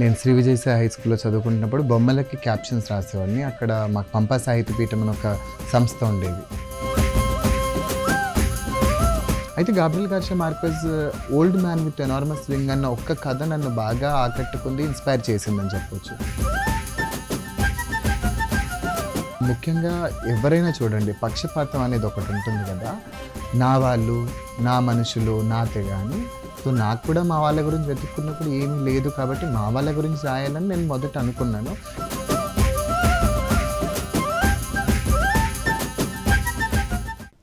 నేను శ్రీ విజయసాయి హై స్కూల్లో చదువుకుంటున్నప్పుడు బొమ్మలకి క్యాప్షన్స్ రాసేవాడిని అక్కడ మాకు పంపా సాహిత్య పీఠం అని ఒక సంస్థ ఉండేది అయితే Gabriel Garcia Marquez old man with enormous wing అన్న ఒక్క కథ నన్ను బాగా ఆకట్టుకుంది ఇన్స్పైర్ చేసిందని చెప్పవచ్చు ముఖ్యంగా ఎవరైనా చూడండి పక్షపాతం అనేది ఒకటి ఉంటుంది కదా నా వాళ్ళు నా మనుషులు నా తెగాని సో నాకు కూడా మా వాళ్ళ గురించి వెతుక్కున్నప్పుడు ఏమీ లేదు కాబట్టి మా వాళ్ళ గురించి రాయాలని నేను మొదట అనుకున్నాను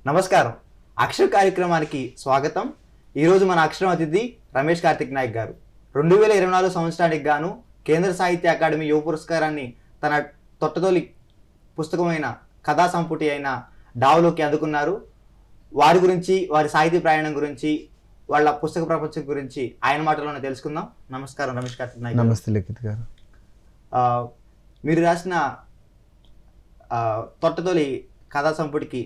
నమస్కారం అక్షర కార్యక్రమానికి స్వాగతం ఈరోజు మన అక్షరం అతిథి రమేష్ కార్తిక్ నాయక్ గారు రెండు వేల ఇరవై నాలుగు సంవత్సరానికి గాను కేంద్ర సాహిత్య అకాడమీ యువ పురస్కారాన్ని తన తొట్టతోలి పుస్తకమైన కథా సంపుటి అయిన డావులోకి అందుకున్నారు వారి గురించి వారి సాహిత్య ప్రయాణం గురించి వాళ్ళ పుస్తక ప్రపంచం గురించి ఆయన మాటలోనే తెలుసుకుందాం నమస్కారం రమేష్ కార్తిక్ నాయక్ నమస్తే లిఖిత్ గారు మీరు రాసిన తొట్టతొలి కథా సంపుటికి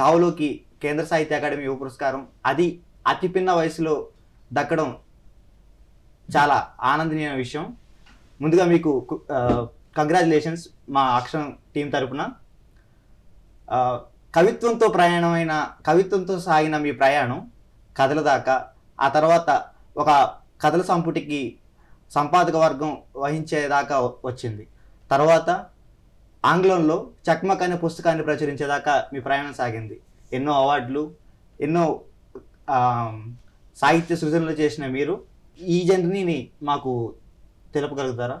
దావులోకి కేంద్ర సాహిత్య అకాడమీ యువ పురస్కారం అది అతి పిన్న వయసులో దక్కడం చాలా ఆనందనీయమైన విషయం ముందుగా మీకు కంగ్రాచులేషన్స్ మా అక్షరం టీం తరపున కవిత్వంతో ప్రయాణమైన కవిత్వంతో సాగిన మీ ప్రయాణం కథల దాకా ఆ తర్వాత ఒక కథల సంపుటికి సంపాదక వర్గం వహించేదాకా వచ్చింది తర్వాత ఆంగ్లంలో చక్మక్ అనే పుస్తకాన్ని ప్రచురించేదాకా మీ ప్రయాణం సాగింది ఎన్నో అవార్డులు ఎన్నో సాహిత్య సృజనలు చేసిన మీరు ఈ జర్నీని మాకు తెలుపగలుగుతారా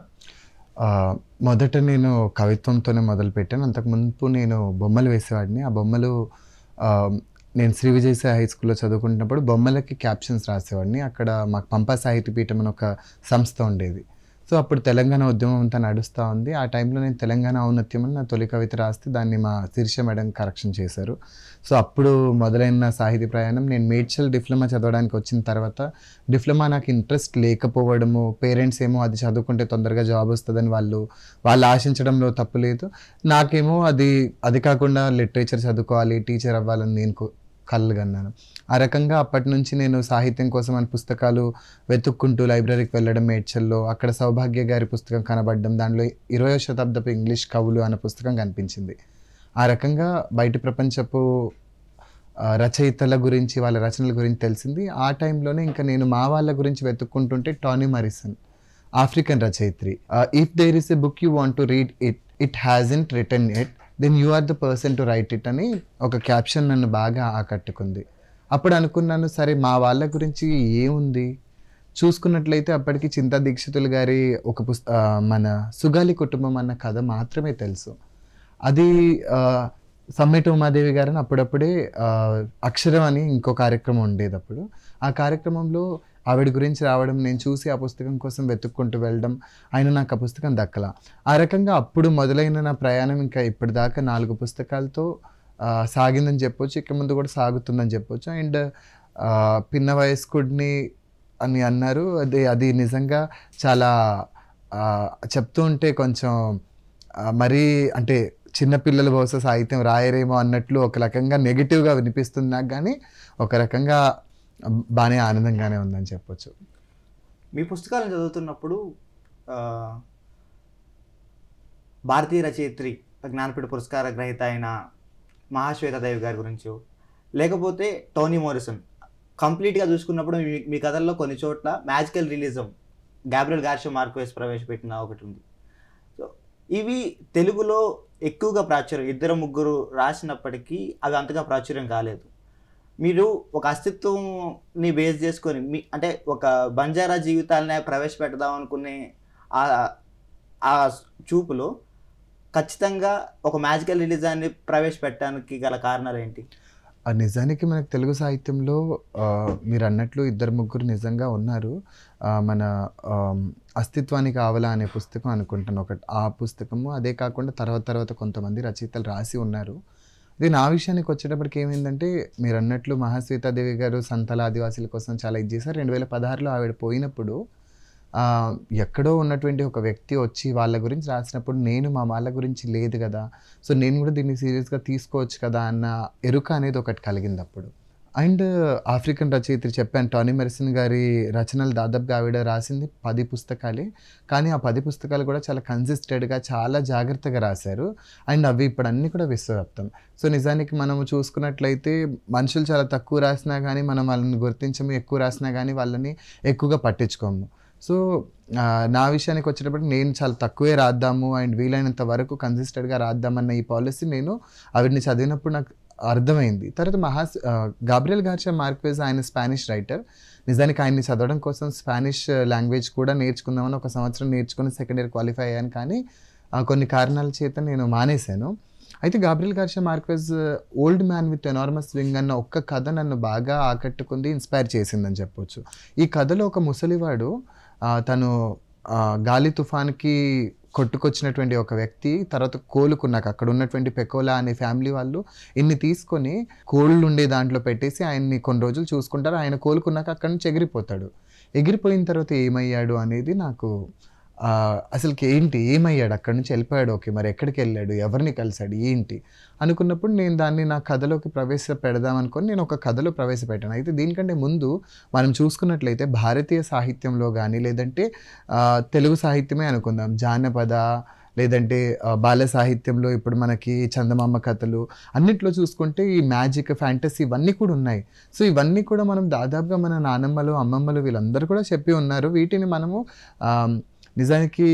మొదట నేను కవిత్వంతోనే మొదలుపెట్టాను అంతకు ముందు నేను బొమ్మలు వేసేవాడిని ఆ బొమ్మలు నేను శ్రీ విజయసాయి హై స్కూల్లో చదువుకుంటున్నప్పుడు బొమ్మలకి క్యాప్షన్స్ రాసేవాడిని అక్కడ మాకు పంపా సాహిత్య పీఠం అని ఒక సంస్థ ఉండేది సో అప్పుడు తెలంగాణ ఉద్యమం అంతా నడుస్తూ ఉంది ఆ టైంలో నేను తెలంగాణ ఔన్నత్యం అని నా తొలి కవిత రాస్తే దాన్ని మా శీర్ష మేడం కరెక్షన్ చేశారు సో అప్పుడు మొదలైన సాహితీ ప్రయాణం నేను మేడ్చల్ డిప్లొమా చదవడానికి వచ్చిన తర్వాత డిప్లొమా నాకు ఇంట్రెస్ట్ లేకపోవడము పేరెంట్స్ ఏమో అది చదువుకుంటే తొందరగా జాబ్ వస్తుందని వాళ్ళు వాళ్ళు ఆశించడంలో తప్పు లేదు నాకేమో అది అది కాకుండా లిటరేచర్ చదువుకోవాలి టీచర్ అవ్వాలని నేను కళ్ళు కన్నాను ఆ రకంగా అప్పటి నుంచి నేను సాహిత్యం కోసం అని పుస్తకాలు వెతుక్కుంటూ లైబ్రరీకి వెళ్ళడం మేడ్చల్లో అక్కడ సౌభాగ్య గారి పుస్తకం కనబడడం దానిలో ఇరవయో శతాబ్దపు ఇంగ్లీష్ కవులు అనే పుస్తకం కనిపించింది ఆ రకంగా బయట ప్రపంచపు రచయితల గురించి వాళ్ళ రచనల గురించి తెలిసింది ఆ టైంలోనే ఇంకా నేను మా వాళ్ళ గురించి వెతుక్కుంటుంటే టానీ మరిసన్ ఆఫ్రికన్ రచయిత్రి if there is a book you want to read it it hasn't return it then you are the person to write it అని ఒక క్యాప్షన్ నన్ను బాగా ఆకట్టుకుంది అప్పుడు అనుకున్నాను సరే మా వాళ్ళ గురించి ఏముంది చూసుకున్నట్లయితే అప్పటికి చింతా దీక్షితులు గారి ఒక పుస్త మన సుగాలి కుటుంబం అన్న కథ మాత్రమే తెలుసు అది సమ్మిట్ ఉమాదేవి గారిని అప్పుడప్పుడే అక్షరం అని ఇంకో కార్యక్రమం ఉండేది అప్పుడు ఆ కార్యక్రమంలో ఆవిడ గురించి రావడం నేను చూసి ఆ పుస్తకం కోసం వెతుక్కుంటూ వెళ్ళడం ఆయన నాకు ఆ పుస్తకం దక్కల ఆ రకంగా అప్పుడు మొదలైన నా ప్రయాణం ఇంకా ఇప్పటిదాకా నాలుగు పుస్తకాలతో సాగిందని చెప్పొచ్చు ఇక ముందు కూడా సాగుతుందని చెప్పొచ్చు అండ్ పిన్న వయస్కుడిని అని అన్నారు అది అది నిజంగా చాలా చెప్తూ ఉంటే కొంచెం మరీ అంటే చిన్నపిల్లలు బహుశా సాహిత్యం రాయరేమో అన్నట్లు ఒక రకంగా నెగిటివ్గా వినిపిస్తుంది నాకు కానీ ఒక రకంగా బాగానే ఆనందంగానే ఉందని చెప్పొచ్చు మీ పుస్తకాలను చదువుతున్నప్పుడు భారతీయ రచయిత్రి జ్ఞానపీఠ పురస్కార గ్రహీత అయిన మహాశ్వేతాదేవి గారి గురించో లేకపోతే టోనీ మోరిసన్ కంప్లీట్గా చూసుకున్నప్పుడు మీ మీ కథల్లో కొన్ని చోట్ల magical realism Gabriel Mark Marquez ప్రవేశపెట్టిన ఒకటి ఉంది సో ఇవి తెలుగులో ఎక్కువగా ప్రాచుర్యం ఇద్దరు ముగ్గురు రాసినప్పటికీ అవి అంతగా ప్రాచుర్యం కాలేదు మీరు ఒక అస్తిత్వంని బేస్ చేసుకొని మీ అంటే ఒక బంజారా జీవితాలనే ప్రవేశపెడదాం అనుకునే ఆ చూపులో ఖచ్చితంగా ఒక మ్యాజికల్ రిలీజాన్ని ప్రవేశపెట్టడానికి గల కారణాలు ఏంటి నిజానికి మనకు తెలుగు సాహిత్యంలో మీరు అన్నట్లు ఇద్దరు ముగ్గురు నిజంగా ఉన్నారు మన అస్తిత్వానికి ఆవలా అనే పుస్తకం అనుకుంటాను ఒక ఆ పుస్తకము అదే కాకుండా తర్వాత తర్వాత కొంతమంది రచయితలు రాసి ఉన్నారు ఇది నా విషయానికి వచ్చేటప్పటికి ఏమైందంటే మీరు అన్నట్లు మహాశ్వేతాదేవి గారు సంతల ఆదివాసీల కోసం చాలా ఇది చేశారు రెండు వేల పదహారులో ఆవిడ పోయినప్పుడు ఎక్కడో ఉన్నటువంటి ఒక వ్యక్తి వచ్చి వాళ్ళ గురించి రాసినప్పుడు నేను మా వాళ్ళ గురించి లేదు కదా సో నేను కూడా దీన్ని సీరియస్గా తీసుకోవచ్చు కదా అన్న ఎరుక అనేది ఒకటి కలిగింది అప్పుడు అండ్ ఆఫ్రికన్ రచయిత్రి చెప్పాను టానీ మెరిసన్ గారి రచనలు దాదాప్ ఆవిడ రాసింది పది పుస్తకాలే కానీ ఆ పది పుస్తకాలు కూడా చాలా కన్సిస్టెడ్గా చాలా జాగ్రత్తగా రాశారు అండ్ అవి ఇప్పుడు అన్నీ కూడా విశ్వవ్యాప్తం సో నిజానికి మనము చూసుకున్నట్లయితే మనుషులు చాలా తక్కువ రాసినా కానీ మనం వాళ్ళని గుర్తించము ఎక్కువ రాసినా కానీ వాళ్ళని ఎక్కువగా పట్టించుకోము సో నా విషయానికి వచ్చేటప్పుడు నేను చాలా తక్కువే రాద్దాము అండ్ వీలైనంత వరకు కన్సిస్టెంట్గా రాద్దామన్న ఈ పాలసీ నేను ఆవిడని చదివినప్పుడు నాకు అర్థమైంది తర్వాత మహాస్ గాబ్రియల్ గార్చా మార్క్వేజ్ ఆయన స్పానిష్ రైటర్ నిజానికి ఆయన్ని చదవడం కోసం స్పానిష్ లాంగ్వేజ్ కూడా నేర్చుకుందామని ఒక సంవత్సరం నేర్చుకుని సెకండ్ ఇయర్ క్వాలిఫై అయ్యాను కానీ కొన్ని కారణాల చేత నేను మానేశాను అయితే Gabriel Garcia Marquez old man with enormous wing అన్న ఒక్క కథ నన్ను బాగా ఆకట్టుకుంది ఇన్స్పైర్ చేసిందని చెప్పొచ్చు ఈ కథలో ఒక ముసలివాడు తను గాలి తుఫాన్కి కొట్టుకొచ్చినటువంటి ఒక వ్యక్తి తర్వాత కోలుకున్నాక అక్కడ ఉన్నటువంటి పెకోలా అనే ఫ్యామిలీ వాళ్ళు ఇన్ని తీసుకొని కోళ్ళు ఉండే దాంట్లో పెట్టేసి ఆయన్ని కొన్ని రోజులు చూసుకుంటారు ఆయన కోలుకున్నాక అక్కడ నుంచి ఎగిరిపోతాడు ఎగిరిపోయిన తర్వాత ఏమయ్యాడు అనేది నాకు అసలుకి ఏంటి ఏమయ్యాడు అక్కడి నుంచి వెళ్ళిపోయాడు ఓకే మరి ఎక్కడికి వెళ్ళాడు ఎవరిని కలిశాడు ఏంటి అనుకున్నప్పుడు నేను దాన్ని నా కథలోకి ప్రవేశపెడదాం అనుకొని నేను ఒక కథలో ప్రవేశపెట్టాను అయితే దీనికంటే ముందు మనం చూసుకున్నట్లయితే భారతీయ సాహిత్యంలో కానీ లేదంటే తెలుగు సాహిత్యమే అనుకుందాం జానపద లేదంటే బాల సాహిత్యంలో ఇప్పుడు మనకి చందమామ కథలు అన్నిట్లో చూసుకుంటే ఈ మ్యాజిక్ ఫ్యాంటసీ ఇవన్నీ కూడా ఉన్నాయి సో ఇవన్నీ కూడా మనం దాదాపుగా మన నానమ్మలు అమ్మమ్మలు వీళ్ళందరూ కూడా చెప్పి ఉన్నారు వీటిని మనము నిజానికి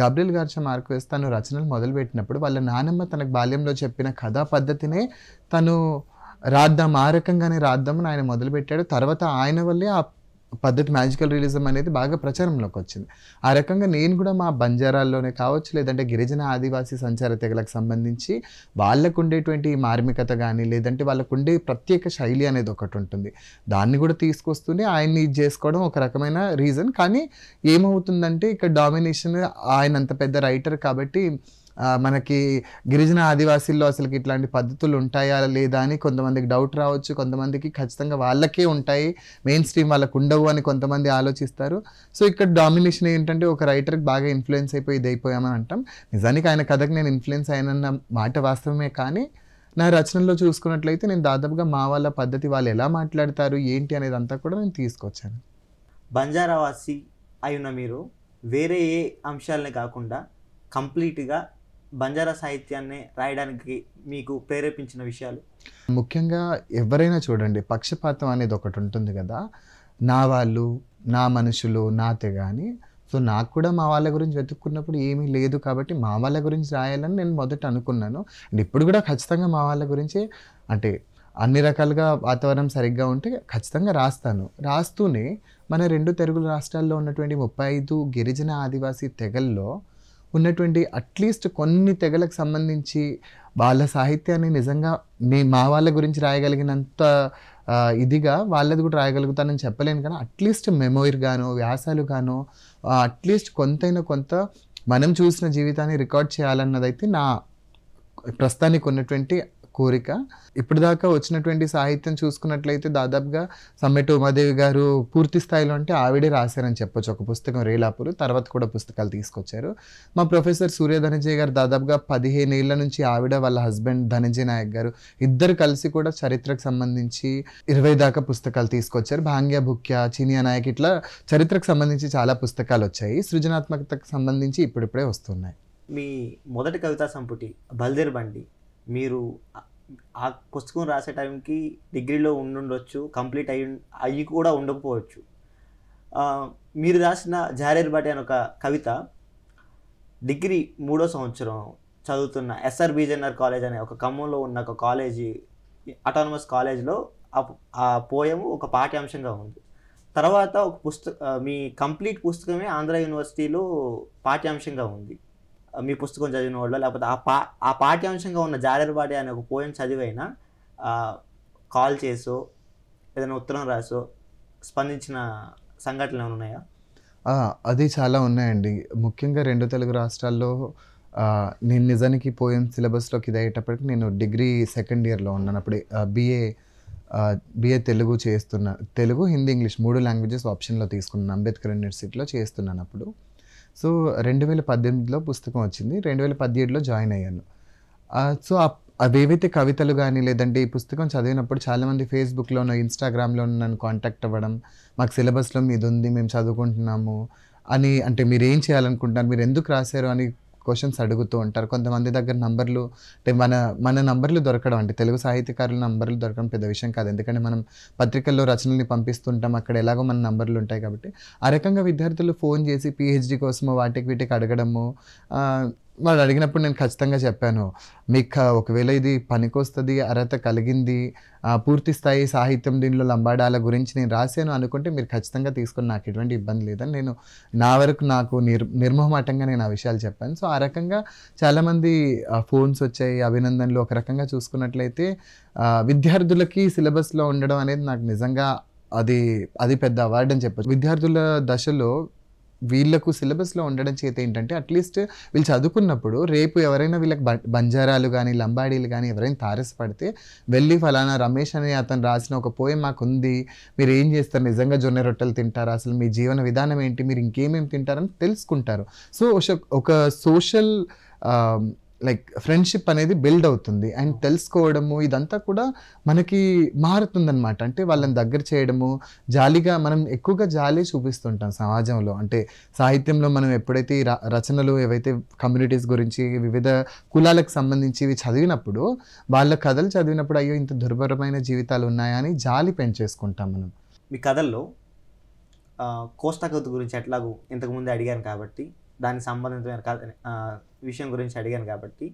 గబ్రియల్ గార్చ మార్క్వెస్ తను రచనలు మొదలుపెట్టినప్పుడు వాళ్ళ నానమ్మ తనకు బాల్యంలో చెప్పిన కథా పద్ధతినే తను రాద్దాం ఆ రకంగానే రాద్దామని ఆయన మొదలుపెట్టాడు తర్వాత ఆయన వల్లే ఆ పద్ధతి మ్యాజికల్ రియలిజం అనేది బాగా ప్రచారంలోకి వచ్చింది ఆ రకంగా నేను కూడా మా బంజారాల్లోనే కావచ్చు లేదంటే గిరిజన ఆదివాసీ సంచార తెగలకు సంబంధించి వాళ్ళకు ఉండేటువంటి మార్మికత కానీ లేదంటే వాళ్ళకు ఉండే ప్రత్యేక శైలి అనేది ఒకటి ఉంటుంది దాన్ని కూడా తీసుకొస్తూనే ఆయన్ని ఇది చేసుకోవడం ఒక రకమైన రీజన్ కానీ ఏమవుతుందంటే ఇక్కడ డామినేషన్ ఆయన అంత పెద్ద రైటర్ కాబట్టి మనకి గిరిజన ఆదివాసీల్లో అసలుకి ఇట్లాంటి పద్ధతులు ఉంటాయా లేదా అని కొంతమందికి డౌట్ రావచ్చు కొంతమందికి ఖచ్చితంగా వాళ్ళకే ఉంటాయి మెయిన్ స్ట్రీమ్ వాళ్ళకు ఉండవు అని కొంతమంది ఆలోచిస్తారు సో ఇక్కడ డామినేషన్ ఏంటంటే ఒక రైటర్కి బాగా ఇన్ఫ్లుయెన్స్ అయిపోయి ఇదైపోయామని అంటాం నిజానికి ఆయన కథకు నేను ఇన్ఫ్లుయెన్స్ అయినన్న మాట వాస్తవమే కానీ నా రచనలో చూసుకున్నట్లయితే నేను దాదాపుగా మా వాళ్ళ పద్ధతి వాళ్ళు ఎలా మాట్లాడతారు ఏంటి అనేది అంతా కూడా నేను తీసుకొచ్చాను బంజారావాసి అయిన మీరు వేరే ఏ అంశాలని కాకుండా కంప్లీట్గా బంజారా సాహిత్యాన్ని రాయడానికి మీకు ప్రేరేపించిన విషయాలు ముఖ్యంగా ఎవరైనా చూడండి పక్షపాతం అనేది ఒకటి ఉంటుంది కదా నా వాళ్ళు నా మనుషులు నాతే కానీ సో నాకు కూడా మా వాళ్ళ గురించి వెతుక్కున్నప్పుడు ఏమీ లేదు కాబట్టి మా వాళ్ళ గురించి రాయాలని నేను మొదట అనుకున్నాను అండ్ ఇప్పుడు కూడా ఖచ్చితంగా మా వాళ్ళ గురించి అంటే అన్ని రకాలుగా వాతావరణం సరిగ్గా ఉంటే ఖచ్చితంగా రాస్తాను రాస్తూనే మన రెండు తెలుగు రాష్ట్రాల్లో ఉన్నటువంటి ముప్పై ఐదు గిరిజన ఆదివాసీ తెగల్లో ఉన్నటువంటి అట్లీస్ట్ కొన్ని తెగలకు సంబంధించి వాళ్ళ సాహిత్యాన్ని నిజంగా మీ మా వాళ్ళ గురించి రాయగలిగినంత ఇదిగా వాళ్ళది కూడా రాయగలుగుతానని చెప్పలేను కానీ అట్లీస్ట్ మెమోయిర్ గాను వ్యాసాలు గాను అట్లీస్ట్ కొంతైనా కొంత మనం చూసిన జీవితాన్ని రికార్డ్ చేయాలన్నదైతే నా ప్రస్తుతానికి ఉన్నటువంటి కోరిక ఇప్పుడు దాకా వచ్చినటువంటి సాహిత్యం చూసుకున్నట్లయితే దాదాపుగా సమ్మెట్ ఉమాదేవి గారు పూర్తి స్థాయిలో అంటే ఆవిడే రాశారని చెప్పొచ్చు ఒక పుస్తకం రేలాపురు తర్వాత కూడా పుస్తకాలు తీసుకొచ్చారు మా ప్రొఫెసర్ సూర్య ధనంజయ్ గారు దాదాపుగా పదిహేను ఏళ్ళ నుంచి ఆవిడ వాళ్ళ హస్బెండ్ ధనంజయ్ నాయక్ గారు ఇద్దరు కలిసి కూడా చరిత్రకు సంబంధించి ఇరవై దాకా పుస్తకాలు తీసుకొచ్చారు భాంగ్య భుక్య చీనియా నాయక్ ఇట్లా చరిత్రకు సంబంధించి చాలా పుస్తకాలు వచ్చాయి సృజనాత్మకతకు సంబంధించి ఇప్పుడిప్పుడే వస్తున్నాయి మీ మొదటి కవితా సంపుటి బల్దేర్ బండి మీరు ఆ పుస్తకం రాసే టైంకి డిగ్రీలో ఉండుండొచ్చు కంప్లీట్ అయ్యి అయ్యి కూడా ఉండకపోవచ్చు మీరు రాసిన జారేర్ బాటి అని ఒక కవిత డిగ్రీ మూడో సంవత్సరం చదువుతున్న ఎస్ఆర్ బీజన్ఆర్ కాలేజ్ అనే ఒక ఖమ్మంలో ఉన్న ఒక కాలేజీ అటానమస్ కాలేజ్లో ఆ పోయము ఒక పాఠ్యాంశంగా ఉంది తర్వాత ఒక పుస్తక మీ కంప్లీట్ పుస్తకమే ఆంధ్ర యూనివర్సిటీలో పాఠ్యాంశంగా ఉంది మీ పుస్తకం చదివిన వాళ్ళు లేకపోతే ఆ పా ఆ పాఠ్యాంశంగా ఉన్న జాలర్బాడి అనే ఒక పోయం చదివైనా కాల్ చేసో ఏదైనా ఉత్తరం రాసో స్పందించిన సంఘటనలు ఏమైనా ఉన్నాయా అది చాలా ఉన్నాయండి ముఖ్యంగా రెండు తెలుగు రాష్ట్రాల్లో నేను నిజానికి పోయిన సిలబస్లోకి ఇదయ్యేటప్పటికి నేను డిగ్రీ సెకండ్ ఇయర్లో ఉన్నాను అప్పుడు బిఏ బీఏ తెలుగు చేస్తున్నా తెలుగు హిందీ ఇంగ్లీష్ మూడు లాంగ్వేజెస్ ఆప్షన్లో తీసుకున్నాను అంబేద్కర్ యూనివర్సిటీలో చేస్తున్నాను అప్పుడు సో రెండు వేల పద్దెనిమిదిలో పుస్తకం వచ్చింది రెండు వేల పదిహేడులో జాయిన్ అయ్యాను సో అవేవైతే కవితలు కానీ లేదంటే ఈ పుస్తకం చదివినప్పుడు చాలామంది ఫేస్బుక్లోనో ఇన్స్టాగ్రామ్లోనో నన్ను కాంటాక్ట్ అవ్వడం మాకు సిలబస్లో మీది ఉంది మేము చదువుకుంటున్నాము అని అంటే మీరు ఏం చేయాలనుకుంటున్నారు మీరు ఎందుకు రాశారు అని క్వశ్చన్స్ అడుగుతూ ఉంటారు కొంతమంది దగ్గర నంబర్లు అంటే మన మన నంబర్లు దొరకడం అంటే తెలుగు సాహిత్యకారుల నంబర్లు దొరకడం పెద్ద విషయం కాదు ఎందుకంటే మనం పత్రికల్లో రచనల్ని పంపిస్తుంటాం అక్కడ ఎలాగో మన నంబర్లు ఉంటాయి కాబట్టి ఆ రకంగా విద్యార్థులు ఫోన్ చేసి పిహెచ్డి కోసమో వాటికి వీటికి అడగడము వాళ్ళు అడిగినప్పుడు నేను ఖచ్చితంగా చెప్పాను మీకు ఒకవేళ ఇది పనికొస్తుంది అర్హత కలిగింది పూర్తి స్థాయి సాహిత్యం దీనిలో లంబాడాల గురించి నేను రాశాను అనుకుంటే మీరు ఖచ్చితంగా తీసుకుని నాకు ఎటువంటి ఇబ్బంది లేదని నేను నా వరకు నాకు నిర్ నిర్మోహమాటంగా నేను ఆ విషయాలు చెప్పాను సో ఆ రకంగా చాలామంది ఫోన్స్ వచ్చాయి అభినందనలు ఒక రకంగా చూసుకున్నట్లయితే విద్యార్థులకి సిలబస్లో ఉండడం అనేది నాకు నిజంగా అది అది పెద్ద అవార్డు అని చెప్పచ్చు విద్యార్థుల దశలో వీళ్ళకు సిలబస్లో ఉండడం చేత ఏంటంటే అట్లీస్ట్ వీళ్ళు చదువుకున్నప్పుడు రేపు ఎవరైనా వీళ్ళకి బంజారాలు కానీ లంబాడీలు కానీ ఎవరైనా తారసపడితే వెళ్ళి ఫలానా రమేష్ అనే అతను రాసిన ఒక పోయి మాకు ఉంది మీరు ఏం చేస్తారు నిజంగా జొన్న రొట్టెలు తింటారు అసలు మీ జీవన విధానం ఏంటి మీరు ఇంకేమేమి తింటారని తెలుసుకుంటారు సో ఒక సోషల్ లైక్ ఫ్రెండ్షిప్ అనేది బిల్డ్ అవుతుంది అండ్ తెలుసుకోవడము ఇదంతా కూడా మనకి మారుతుందనమాట అంటే వాళ్ళని దగ్గర చేయడము జాలిగా మనం ఎక్కువగా జాలి చూపిస్తుంటాం సమాజంలో అంటే సాహిత్యంలో మనం ఎప్పుడైతే రచనలు ఏవైతే కమ్యూనిటీస్ గురించి వివిధ కులాలకు సంబంధించి చదివినప్పుడు వాళ్ళ కథలు చదివినప్పుడు అయ్యో ఇంత దుర్భరమైన జీవితాలు ఉన్నాయా అని జాలి పెంచేసుకుంటాం మనం మీ కథల్లో కోస్తాగతి గురించి ఎట్లాగో ఇంతకుముందు అడిగాను కాబట్టి దానికి సంబంధించిన కథ విషయం గురించి అడిగాను కాబట్టి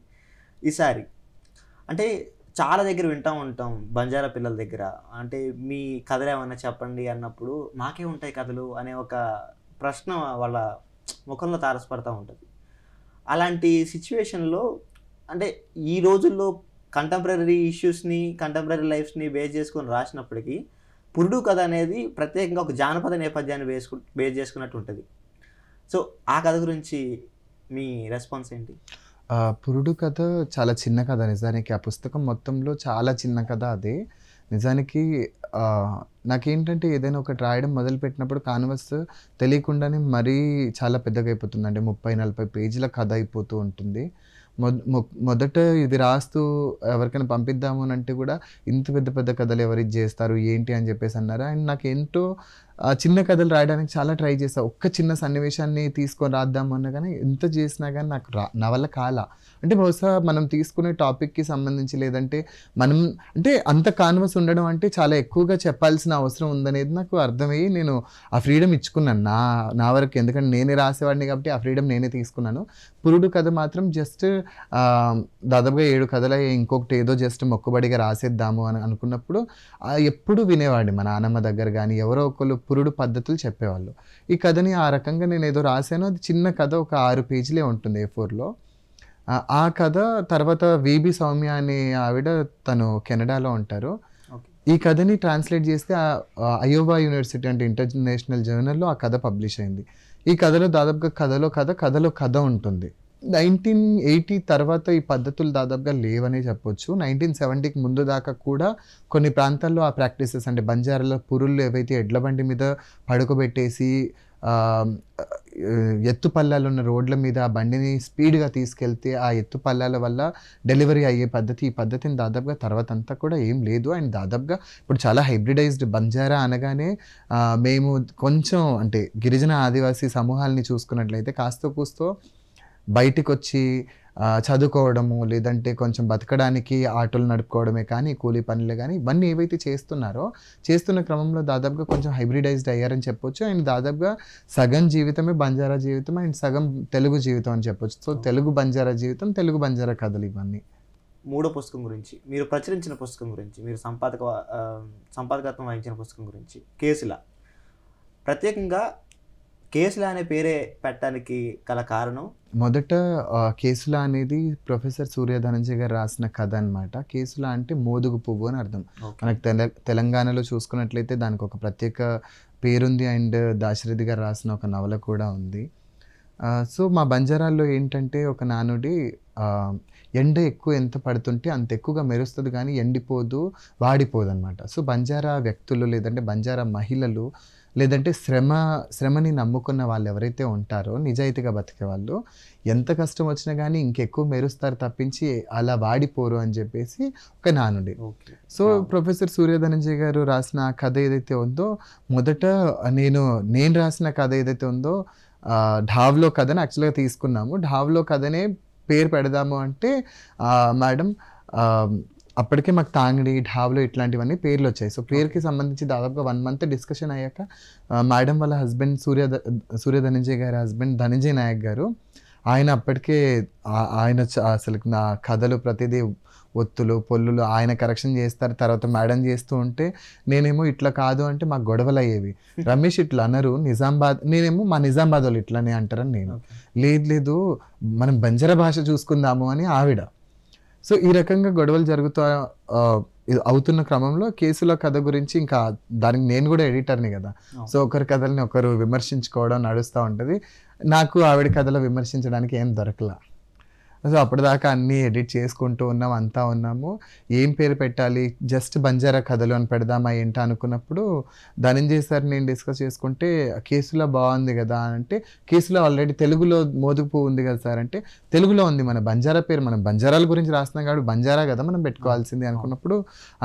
ఈసారి అంటే చాలా దగ్గర వింటూ ఉంటాం బంజారా పిల్లల దగ్గర అంటే మీ కథలు ఏమైనా చెప్పండి అన్నప్పుడు మాకే ఉంటాయి కథలు అనే ఒక ప్రశ్న వాళ్ళ ముఖంలో తారసపడతా ఉంటుంది అలాంటి సిచ్యువేషన్లో అంటే ఈ రోజుల్లో కంటెంపరీ ఇష్యూస్ని కంటెంపరీ లైఫ్స్ని బేస్ చేసుకొని రాసినప్పటికీ పురుడు కథ అనేది ప్రత్యేకంగా ఒక జానపద నేపథ్యాన్ని వేసుకు బేస్ చేసుకున్నట్టు ఉంటుంది సో ఆ కథ గురించి మీ రెస్పాన్స్ ఏంటి పురుడు కథ చాలా చిన్న కథ నిజానికి ఆ పుస్తకం మొత్తంలో చాలా చిన్న కథ అదే నిజానికి నాకేంటంటే ఏదైనా ఒకటి రాయడం మొదలుపెట్టినప్పుడు కాన్వస్ తెలియకుండానే మరీ చాలా పెద్దగా అయిపోతుంది అంటే ముప్పై నలభై పేజీల కథ అయిపోతూ ఉంటుంది మొదట ఇది రాస్తూ ఎవరికైనా పంపిద్దాము అని అంటే కూడా ఇంత పెద్ద పెద్ద కథలు ఎవరు చేస్తారు ఏంటి అని చెప్పేసి అన్నారు అండ్ నాకు ఎంతో చిన్న కథలు రాయడానికి చాలా ట్రై చేస్తాను ఒక్క చిన్న సన్నివేశాన్ని తీసుకొని రాద్దాము అన్న కానీ ఎంత చేసినా కానీ నాకు రా నా వల్ల కాల అంటే బహుశా మనం తీసుకునే టాపిక్కి సంబంధించి లేదంటే మనం అంటే అంత కాన్వస్ ఉండడం అంటే చాలా ఎక్కువగా చెప్పాల్సిన అవసరం ఉందనేది నాకు అర్థమయ్యి నేను ఆ ఫ్రీడమ్ ఇచ్చుకున్నాను నా నా వరకు ఎందుకంటే నేనే రాసేవాడిని కాబట్టి ఆ ఫ్రీడమ్ నేనే తీసుకున్నాను పురుడు కథ మాత్రం జస్ట్ దాదాపుగా ఏడు కథల ఇంకొకటి ఏదో జస్ట్ మొక్కుబడిగా రాసేద్దాము అని అనుకున్నప్పుడు ఎప్పుడు వినేవాడిని మా నాన్నమ్మ దగ్గర కానీ ఎవరో ఒకరు పురుడు పద్ధతులు చెప్పేవాళ్ళు ఈ కథని ఆ రకంగా నేను ఏదో రాశాను అది చిన్న కథ ఒక ఆరు పేజీలే ఉంటుంది ఏ ఫోర్లో ఆ కథ తర్వాత విబి సౌమ్య అనే ఆవిడ తను కెనడాలో ఉంటారు ఈ కథని ట్రాన్స్లేట్ చేస్తే అయోబా యూనివర్సిటీ అంటే ఇంటర్నేషనల్ జర్నల్లో ఆ కథ పబ్లిష్ అయింది ఈ కథలో దాదాపుగా కథలో కథ కథలో కథ ఉంటుంది నైన్టీన్ ఎయిటీ తర్వాత ఈ పద్ధతులు దాదాపుగా లేవనే చెప్పొచ్చు నైన్టీన్ సెవెంటీకి ముందు దాకా కూడా కొన్ని ప్రాంతాల్లో ఆ ప్రాక్టీసెస్ అంటే బంజారాల పురుళ్ళు ఏవైతే ఎడ్ల బండి మీద పడుకోబెట్టేసి ఎత్తు పల్లాలు ఉన్న రోడ్ల మీద ఆ బండిని స్పీడ్గా తీసుకెళ్తే ఆ ఎత్తు పల్లాల వల్ల డెలివరీ అయ్యే పద్ధతి ఈ పద్ధతిని దాదాపుగా తర్వాత అంతా కూడా ఏం లేదు అండ్ దాదాపుగా ఇప్పుడు చాలా హైబ్రిడైజ్డ్ బంజారా అనగానే మేము కొంచెం అంటే గిరిజన ఆదివాసీ సమూహాలని చూసుకున్నట్లయితే కాస్త కూస్తో బయటకు వచ్చి చదువుకోవడము లేదంటే కొంచెం బతకడానికి ఆటోలు నడుపుకోవడమే కానీ కూలీ పనులు కానీ ఇవన్నీ ఏవైతే చేస్తున్నారో చేస్తున్న క్రమంలో దాదాపుగా కొంచెం హైబ్రిడైజ్డ్ అయ్యారని చెప్పొచ్చు అండ్ దాదాపుగా సగం జీవితమే బంజారా జీవితం అండ్ సగం తెలుగు జీవితం అని చెప్పొచ్చు సో తెలుగు బంజారా జీవితం తెలుగు బంజారా కథలు ఇవన్నీ మూడో పుస్తకం గురించి మీరు ప్రచురించిన పుస్తకం గురించి మీరు సంపాదక సంపాదకత్వం వహించిన పుస్తకం గురించి కేసుల ప్రత్యేకంగా కేసులా అనే పేరే పెట్టడానికి గల కారణం మొదట కేసులా అనేది ప్రొఫెసర్ సూర్య ధనంజయ్ గారు రాసిన కథ అనమాట కేసులా అంటే మోదుగు పువ్వు అని అర్థం మనకు తెల తెలంగాణలో చూసుకున్నట్లయితే దానికి ఒక ప్రత్యేక పేరుంది అండ్ దాశరథి గారు రాసిన ఒక నవల కూడా ఉంది సో మా బంజారాల్లో ఏంటంటే ఒక నానుడి ఎండ ఎక్కువ ఎంత పడుతుంటే అంత ఎక్కువగా మెరుస్తుంది కానీ ఎండిపోదు వాడిపోదు అనమాట సో బంజారా వ్యక్తులు లేదంటే బంజారా మహిళలు లేదంటే శ్రమ శ్రమని నమ్ముకున్న వాళ్ళు ఎవరైతే ఉంటారో నిజాయితీగా బతికే వాళ్ళు ఎంత కష్టం వచ్చినా కానీ ఇంకెక్కువ మెరుస్తారు తప్పించి అలా వాడిపోరు అని చెప్పేసి ఒక నానుడి సో ప్రొఫెసర్ సూర్యధనంజయ్ గారు రాసిన కథ ఏదైతే ఉందో మొదట నేను నేను రాసిన కథ ఏదైతే ఉందో ఢావ్లో కథను యాక్చువల్గా తీసుకున్నాము ఢావ్లో కథనే పేరు పెడదాము అంటే మేడం అప్పటికే మాకు తాంగడి ఢాబ్లో ఇట్లాంటివన్నీ పేర్లు వచ్చాయి సో పేరుకి సంబంధించి దాదాపుగా వన్ మంత్ డిస్కషన్ అయ్యాక మేడం వాళ్ళ హస్బెండ్ సూర్య సూర్య ధనంజయ్ గారి హస్బెండ్ ధనంజయ్ నాయక్ గారు ఆయన అప్పటికే ఆయన అసలు నా కథలు ప్రతిదీ ఒత్తులు పొల్లులు ఆయన కరెక్షన్ చేస్తారు తర్వాత మేడం చేస్తూ ఉంటే నేనేమో ఇట్లా కాదు అంటే మాకు గొడవలు అయ్యేవి రమేష్ ఇట్లా అనరు నిజామాబాద్ నేనేమో మా నిజామాబాద్ వాళ్ళు ఇట్లానే అంటారని నేను లేదు లేదు మనం బంజర భాష చూసుకుందాము అని ఆవిడ సో ఈ రకంగా గొడవలు జరుగుతా అవుతున్న క్రమంలో కేసుల కథ గురించి ఇంకా దానికి నేను కూడా ఎడిటర్ని కదా సో ఒకరి కథల్ని ఒకరు విమర్శించుకోవడం నడుస్తూ ఉంటుంది నాకు ఆవిడ కథలో విమర్శించడానికి ఏం దొరకలా సో అప్పటిదాకా అన్నీ ఎడిట్ చేసుకుంటూ ఉన్నాం అంతా ఉన్నాము ఏం పేరు పెట్టాలి జస్ట్ బంజారా కథలు అని పెడదామా ఏంటా అనుకున్నప్పుడు ధనంజయ్ సార్ నేను డిస్కస్ చేసుకుంటే కేసులో బాగుంది కదా అంటే కేసులో ఆల్రెడీ తెలుగులో మోదుపు ఉంది కదా సార్ అంటే తెలుగులో ఉంది మన బంజారా పేరు మనం బంజారాల గురించి రాస్తున్నాం కాబట్టి బంజారా కదా మనం పెట్టుకోవాల్సింది అనుకున్నప్పుడు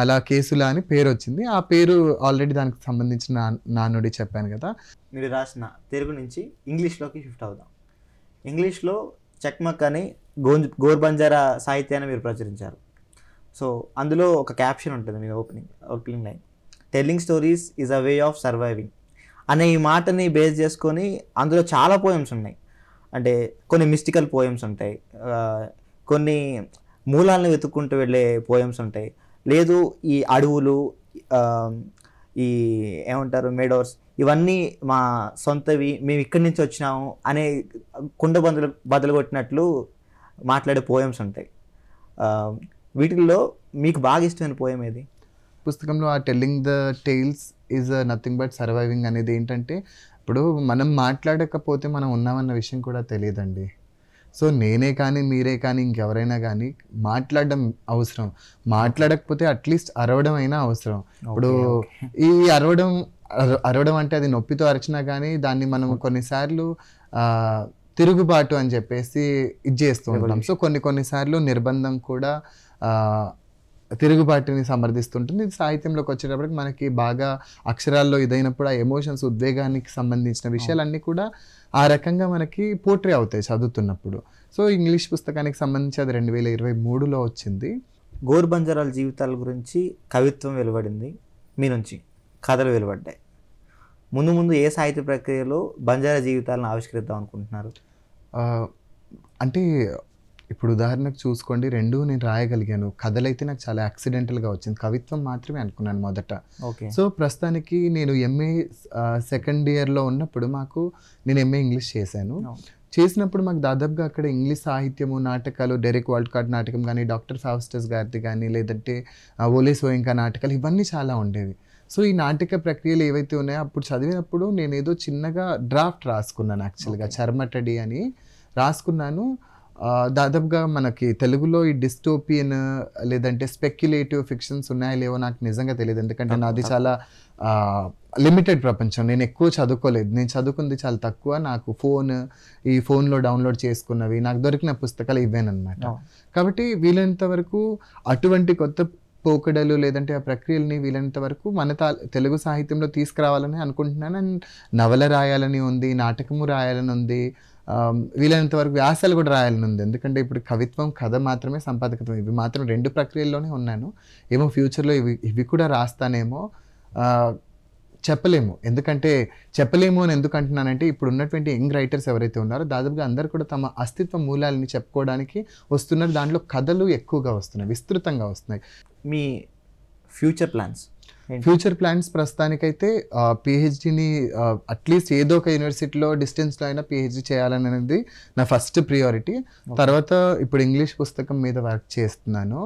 అలా కేసులా అని పేరు వచ్చింది ఆ పేరు ఆల్రెడీ దానికి సంబంధించిన నానుడి చెప్పాను కదా మీరు రాసిన తెలుగు నుంచి ఇంగ్లీష్లోకి షిఫ్ట్ అవుదాం ఇంగ్లీష్లో చెక్మక్ అని గోంజ్ గోర్బంజారా సాహిత్యాన్ని మీరు ప్రచురించారు సో అందులో ఒక క్యాప్షన్ ఉంటుంది మీ opening opening line telling stories is a way of surviving అనే ఈ మాటని బేస్ చేసుకొని అందులో చాలా పోయమ్స్ ఉన్నాయి అంటే కొన్ని మిస్టికల్ పోయమ్స్ ఉంటాయి కొన్ని మూలాలను వెతుక్కుంటూ వెళ్ళే పోయమ్స్ ఉంటాయి లేదు ఈ అడవులు ఈ ఏమంటారు మేడోర్స్ ఇవన్నీ మా సొంతవి మేము ఇక్కడి నుంచి వచ్చినాము అనే కుండ బదులు బదులు కొట్టినట్లు మాట్లాడే పోయమ్స్ ఉంటాయి వీటిల్లో మీకు బాగా ఇష్టమైన పోయం ఏది పుస్తకంలో ఆ telling the tales is nothing but surviving అనేది ఏంటంటే ఇప్పుడు మనం మాట్లాడకపోతే మనం ఉన్నామన్న విషయం కూడా తెలియదండి సో నేనే కానీ మీరే కానీ ఇంకెవరైనా కానీ మాట్లాడడం అవసరం మాట్లాడకపోతే అట్లీస్ట్ అరవడం అయినా అవసరం ఇప్పుడు ఈ అరవడం అరవడం అంటే అది నొప్పితో అరచినా కానీ దాన్ని మనం కొన్నిసార్లు తిరుగుబాటు అని చెప్పేసి ఇది చేస్తూ ఉంటాం సో కొన్ని కొన్నిసార్లు నిర్బంధం కూడా తిరుగుబాటుని సమర్థిస్తుంటుంది సాహిత్యంలోకి వచ్చేటప్పటికి మనకి బాగా అక్షరాల్లో ఇదైనప్పుడు ఆ ఎమోషన్స్ ఉద్వేగానికి సంబంధించిన విషయాలన్నీ కూడా ఆ రకంగా మనకి పోట్రీ అవుతాయి చదువుతున్నప్పుడు సో ఇంగ్లీష్ పుస్తకానికి సంబంధించి అది రెండు వేల ఇరవై మూడులో వచ్చింది గోర్బంజరాల జీవితాల గురించి కవిత్వం వెలువడింది మీ నుంచి కథలు వెలువడ్డాయి ముందు ముందు ఏ సాహిత్య ప్రక్రియలో బంజారా జీవితాలను ఆవిష్కరిద్దాం అనుకుంటున్నారు అంటే ఇప్పుడు ఉదాహరణకు చూసుకోండి రెండు నేను రాయగలిగాను అయితే నాకు చాలా యాక్సిడెంటల్గా వచ్చింది కవిత్వం మాత్రమే అనుకున్నాను మొదట సో ప్రస్తుతానికి నేను ఎంఏ సెకండ్ ఇయర్లో ఉన్నప్పుడు మాకు నేను ఎంఏ ఇంగ్లీష్ చేశాను చేసినప్పుడు మాకు దాదాపుగా అక్కడ ఇంగ్లీష్ సాహిత్యము నాటకాలు డెరిక్ వరల్డ్ కార్డ్ నాటకం కానీ డాక్టర్ ఫాస్టర్స్ గారిది కానీ లేదంటే ఓలే సోయింకా నాటకాలు ఇవన్నీ చాలా ఉండేవి సో ఈ నాటిక ప్రక్రియలు ఏవైతే ఉన్నాయో అప్పుడు చదివినప్పుడు నేను ఏదో చిన్నగా డ్రాఫ్ట్ రాసుకున్నాను యాక్చువల్గా చర్మటడి అని రాసుకున్నాను దాదాపుగా మనకి తెలుగులో ఈ డిస్టోపియన్ లేదంటే స్పెక్యులేటివ్ ఫిక్షన్స్ ఉన్నాయా లేవో నాకు నిజంగా తెలియదు ఎందుకంటే నాది చాలా లిమిటెడ్ ప్రపంచం నేను ఎక్కువ చదువుకోలేదు నేను చదువుకుంది చాలా తక్కువ నాకు ఫోన్ ఈ ఫోన్లో డౌన్లోడ్ చేసుకున్నవి నాకు దొరికిన పుస్తకాలు ఇవేనమాట కాబట్టి వీలైనంత వరకు అటువంటి కొత్త పోకడలు లేదంటే ఆ ప్రక్రియలని వీలైనంత వరకు మన తెలుగు సాహిత్యంలో తీసుకురావాలని అనుకుంటున్నాను అండ్ నవల రాయాలని ఉంది నాటకము రాయాలని ఉంది వీలైనంత వరకు వ్యాసాలు కూడా రాయాలని ఉంది ఎందుకంటే ఇప్పుడు కవిత్వం కథ మాత్రమే సంపాదకత్వం ఇవి మాత్రం రెండు ప్రక్రియల్లోనే ఉన్నాను ఏమో ఫ్యూచర్లో ఇవి ఇవి కూడా రాస్తానేమో చెప్పలేము ఎందుకంటే చెప్పలేము అని ఎందుకు అంటున్నానంటే ఇప్పుడు ఉన్నటువంటి యంగ్ రైటర్స్ ఎవరైతే ఉన్నారో దాదాపుగా అందరు కూడా తమ అస్తిత్వ మూలాలని చెప్పుకోవడానికి వస్తున్నారు దాంట్లో కథలు ఎక్కువగా వస్తున్నాయి విస్తృతంగా వస్తున్నాయి మీ ఫ్యూచర్ ప్లాన్స్ ఫ్యూచర్ ప్లాన్స్ ప్రస్తుతానికైతే పిహెచ్డిని అట్లీస్ట్ ఏదో ఒక యూనివర్సిటీలో డిస్టెన్స్లో అయినా పిహెచ్డి చేయాలనేది నా ఫస్ట్ ప్రియారిటీ తర్వాత ఇప్పుడు ఇంగ్లీష్ పుస్తకం మీద వర్క్ చేస్తున్నాను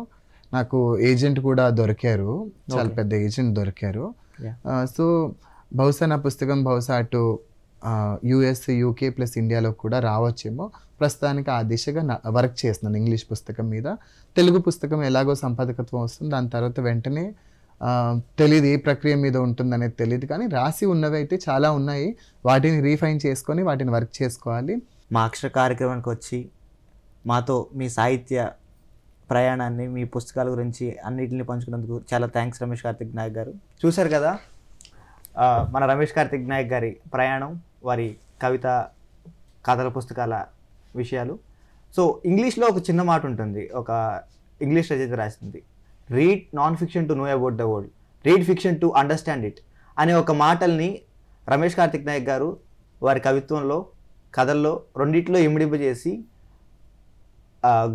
నాకు ఏజెంట్ కూడా దొరికారు చాలా పెద్ద ఏజెంట్ దొరికారు సో uh, బహుశా నా పుస్తకం బహుశా అటు యుఎస్ యూకే ప్లస్ ఇండియాలో కూడా రావచ్చేమో ప్రస్తుతానికి ఆ దిశగా వర్క్ చేస్తున్నాను ఇంగ్లీష్ పుస్తకం మీద తెలుగు పుస్తకం ఎలాగో సంపాదకత్వం వస్తుంది దాని తర్వాత వెంటనే తెలియదు ఏ ప్రక్రియ మీద ఉంటుందనేది తెలియదు కానీ రాసి ఉన్నవి అయితే చాలా ఉన్నాయి వాటిని రీఫైన్ చేసుకొని వాటిని వర్క్ చేసుకోవాలి మా అక్షర కార్యక్రమానికి వచ్చి మాతో మీ సాహిత్య ప్రయాణాన్ని మీ పుస్తకాల గురించి అన్నిటిని పంచుకున్నందుకు చాలా థ్యాంక్స్ రమేష్ కార్తిక్ నాయక్ గారు చూశారు కదా మన రమేష్ కార్తిక్ నాయక్ గారి ప్రయాణం వారి కవిత కథల పుస్తకాల విషయాలు సో ఇంగ్లీష్లో ఒక చిన్న మాట ఉంటుంది ఒక ఇంగ్లీష్ రచయిత రాసింది read non fiction to know about the world read fiction to understand it అనే ఒక మాటల్ని రమేష్ కార్తిక్ నాయక్ గారు వారి కవిత్వంలో కథల్లో రెండిట్లో ఇమిడింపజేసి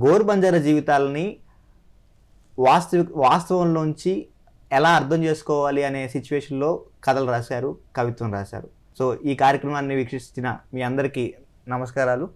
గోరుబంజార జీవితాలని వాస్తవిక వాస్తవంలోంచి ఎలా అర్థం చేసుకోవాలి అనే సిచ్యువేషన్లో కథలు రాశారు కవిత్వం రాశారు సో ఈ కార్యక్రమాన్ని వీక్షిస్తున్న మీ అందరికీ నమస్కారాలు